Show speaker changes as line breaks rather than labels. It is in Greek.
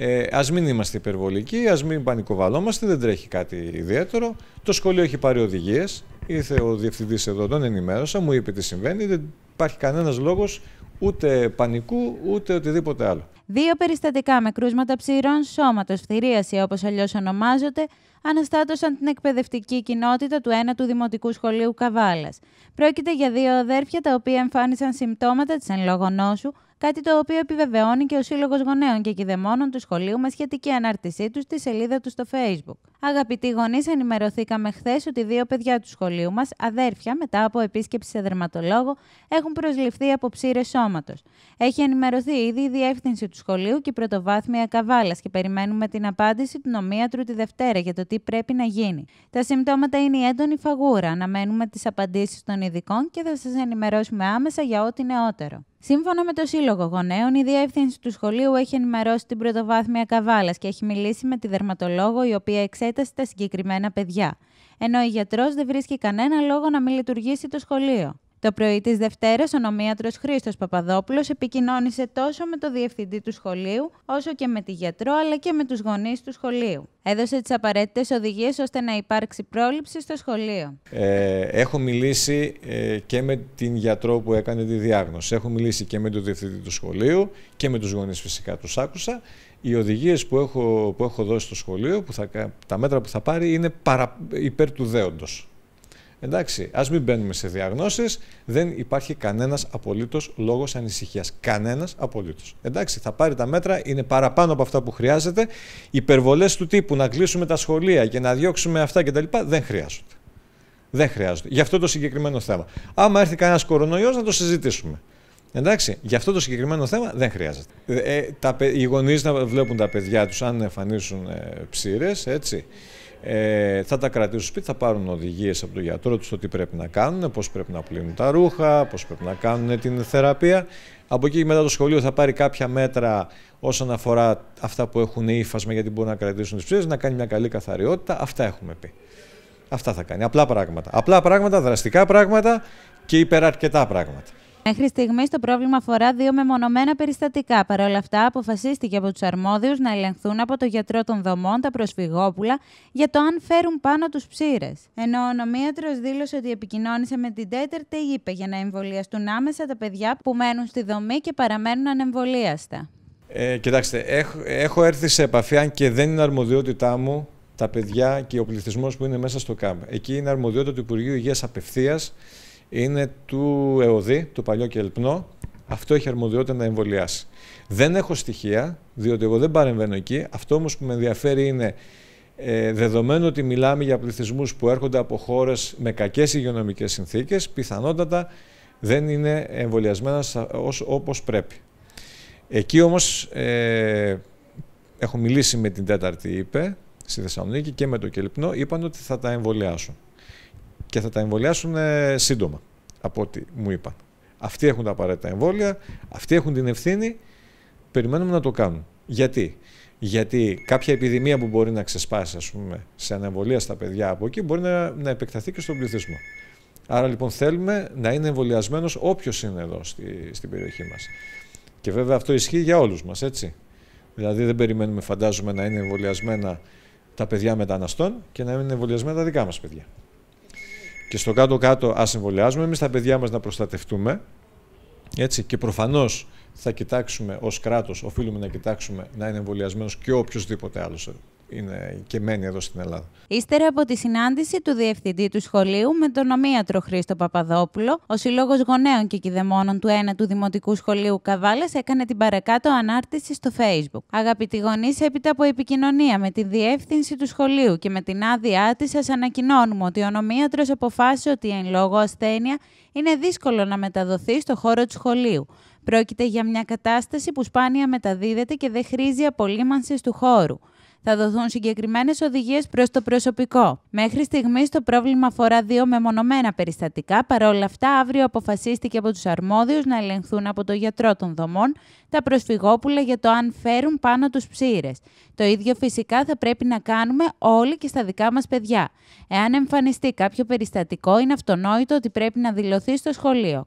Ε, ας μην είμαστε υπερβολικοί, ας μην πανικοβαλόμαστε, δεν τρέχει κάτι ιδιαίτερο. Το σχολείο έχει πάρει οδηγίες. Ήρθε ο διευθυντής εδώ, τον ενημέρωσα, μου είπε τι συμβαίνει. Δεν υπάρχει κανένας λόγος ούτε πανικού ούτε οτιδήποτε άλλο.
Δύο περιστατικά με κρούσματα ψηρών σώματος, φθυρίαση όπως αλλιώς ονομάζονται, αναστάτωσαν την εκπαιδευτική κοινότητα του 1 ου Δημοτικού Σχολείου Καβάλας. Πρόκειται για δύο αδέρφια τα οποία εμφάνισαν συμπτώματα της εν λόγω νόσου, Κάτι το οποίο επιβεβαιώνει και ο Σύλλογος Γονέων και Κυδεμόνων του Σχολείου με σχετική ανάρτησή τους στη σελίδα τους στο Facebook. Αγαπητοί γονείς, ενημερωθήκαμε χθες ότι δύο παιδιά του σχολείου μας, αδέρφια, μετά από επίσκεψη σε δερματολόγο, έχουν προσληφθεί από ψήρες σώματος. Έχει ενημερωθεί ήδη η διεύθυνση του σχολείου και η πρωτοβάθμια καβάλας και περιμένουμε την απάντηση του νομίατρου τη Δευτέρα για το τι πρέπει να γίνει. Τα συμπτώματα είναι η έντονη φαγούρα. Αναμένουμε τις απαντήσεις των ειδικών και θα σας ενημερώσουμε άμεσα για ό,τι νεότερο. Σύμφωνα με το Σύλλογο Γονέων, η διεύθυνση του σχολείου έχει ενημερώσει την πρωτοβάθμια Καβάλας και έχει μιλήσει με τη δερματολόγο η οποία εξέτασε τα συγκεκριμένα παιδιά. Ενώ ο γιατρός δεν βρίσκει κανένα λόγο να μην λειτουργήσει το σχολείο. Το πρωί της Δευτέρας, ο νομίατρος Χρήστος Παπαδόπουλος επικοινώνησε τόσο με το διευθυντή του σχολείου, όσο και με τη γιατρό αλλά και με τους γονείς του σχολείου. Έδωσε τις απαραίτητες οδηγίες ώστε να υπάρξει πρόληψη στο σχολείο.
Ε, έχω μιλήσει ε, και με την γιατρό που έκανε τη διάγνωση. Έχω μιλήσει και με τον διευθυντή του σχολείου και με τους γονείς φυσικά. Τους άκουσα. Οι οδηγίες που έχω, που έχω δώσει στο σχολείο, που θα, τα μέτρα που θα πάρει, είναι παρα, υπέρ του Εντάξει, ας μην μπαίνουμε σε διαγνώσεις. Δεν υπάρχει κανένας απολύτως λόγος ανησυχίας. Κανένας απολύτως. Εντάξει, θα πάρει τα μέτρα, είναι παραπάνω από αυτά που χρειάζεται. Υπερβολές του τύπου να κλείσουμε τα σχολεία και να διώξουμε αυτά κτλ. δεν χρειάζονται. Δεν χρειάζονται. Γι' αυτό το συγκεκριμένο θέμα. Άμα έρθει κανένας κορονοϊός, να το συζητήσουμε. Εντάξει, γι' αυτό το συγκεκριμένο θέμα δεν χρειάζεται. Ε, τα, οι γονείς να βλέπουν τα παιδιά τους αν εμφανίσουν ε, ψήρες, έτσι ε, θα τα κρατήσουν σπίτι, θα πάρουν οδηγίες από τον γιατρό τους το τι πρέπει να κάνουν, πώς πρέπει να πλύνουν τα ρούχα, πώς πρέπει να κάνουν την θεραπεία. Από εκεί μετά το σχολείο θα πάρει κάποια μέτρα όσον αφορά αυτά που έχουν ύφασμα γιατί μπορούν να κρατήσουν τις ψήφε, να κάνει μια καλή καθαριότητα. Αυτά έχουμε πει. Αυτά θα κάνει. Απλά πράγματα. Απλά πράγματα, δραστικά πράγματα και υπεραρκετά πράγματα.
Μέχρι στιγμής το πρόβλημα αφορά δύο μεμονωμένα περιστατικά. Παρ' όλα αυτά, αποφασίστηκε από τους αρμόδιους να ελεγχθούν από το γιατρό των δομών τα προσφυγόπουλα για το αν φέρουν πάνω τους ψήρες. Ενώ ο νομίατρος δήλωσε ότι επικοινώνησε με την τέταρτη, είπε για να εμβολιαστούν άμεσα τα παιδιά που μένουν στη δομή και παραμένουν ανεμβολίαστα.
Ε, κοιτάξτε, έχ, έχω έρθει σε επαφή, αν και δεν είναι αρμοδιότητά μου, τα παιδιά και ο πληθυσμός που είναι μέσα στο ΚΑΜΠ. Εκεί είναι αρμοδιότητα του Υπουργείου Υγείας απευθείας είναι του ΕΟΔΗ, του παλιό κελπνο, Αυτό έχει αρμοδιότητα να εμβολιάσει. Δεν έχω στοιχεία, διότι εγώ δεν παρεμβαίνω εκεί. Αυτό όμως που με ενδιαφέρει είναι ε, δεδομένου ότι μιλάμε για πληθυσμούς που έρχονται από χώρες με κακές υγειονομικές συνθήκες, πιθανότατα δεν είναι εμβολιασμένα όπως πρέπει. Εκεί όμως ε, έχω μιλήσει με την τέταρτη ΥΠΕ στη Θεσσαλονίκη και με το Κελπνό, είπαν ότι θα τα εμβολιάσουν και θα τα εμβολιάσουν ε, σύντομα, από ό,τι μου είπαν. Αυτοί έχουν τα απαραίτητα εμβόλια, αυτοί έχουν την ευθύνη, περιμένουμε να το κάνουν. Γιατί, Γιατί κάποια επιδημία που μπορεί να ξεσπάσει, ας πούμε, σε αναεμβολία στα παιδιά από εκεί, μπορεί να, να επεκταθεί και στον πληθυσμό. Άρα λοιπόν θέλουμε να είναι εμβολιασμένος όποιος είναι εδώ στη, στην περιοχή μας. Και βέβαια αυτό ισχύει για όλους μας, έτσι. Δηλαδή δεν περιμένουμε, φαντάζομαι, να είναι εμβολιασμένα τα παιδιά μεταναστών και να είναι εμβολιασμένα τα δικά μας παιδιά. Και στο κάτω-κάτω ας εμβολιάζουμε εμείς τα παιδιά μας να προστατευτούμε. Έτσι, και προφανώς θα κοιτάξουμε ως κράτος, οφείλουμε να κοιτάξουμε να είναι εμβολιασμένος και οποιοδήποτε άλλος είναι και μένει εδώ στην Ελλάδα.
Ύστερα από τη συνάντηση του Διευθυντή του Σχολείου με τον Νομίατρο Χρήστο Παπαδόπουλο, ο Σύλλογος Γονέων και Κυδεμόνων του 1 του Δημοτικού Σχολείου Καβάλας έκανε την παρακάτω ανάρτηση στο Facebook. Αγαπητοί γονείς, έπειτα από επικοινωνία με τη διεύθυνση του σχολείου και με την άδειά της, σας ανακοινώνουμε ότι ο νομίατρος αποφάσισε ότι εν λόγω ασθένεια είναι δύσκολο να μεταδοθεί στο χώρο του σχολείου. Πρόκειται για μια κατάσταση που σπάνια μεταδίδεται και δεν χρήζει απολύμανσης του χώρου θα δοθούν συγκεκριμένες οδηγίες προς το προσωπικό. Μέχρι στιγμής το πρόβλημα αφορά δύο μεμονωμένα περιστατικά. Παρόλα αυτά, αύριο αποφασίστηκε από τους αρμόδιους να ελεγχθούν από το γιατρό των δομών τα προσφυγόπουλα για το αν φέρουν πάνω τους ψήρες. Το ίδιο φυσικά θα πρέπει να κάνουμε όλοι και στα δικά μας παιδιά. Εάν εμφανιστεί κάποιο περιστατικό, είναι αυτονόητο ότι πρέπει να δηλωθεί στο σχολείο.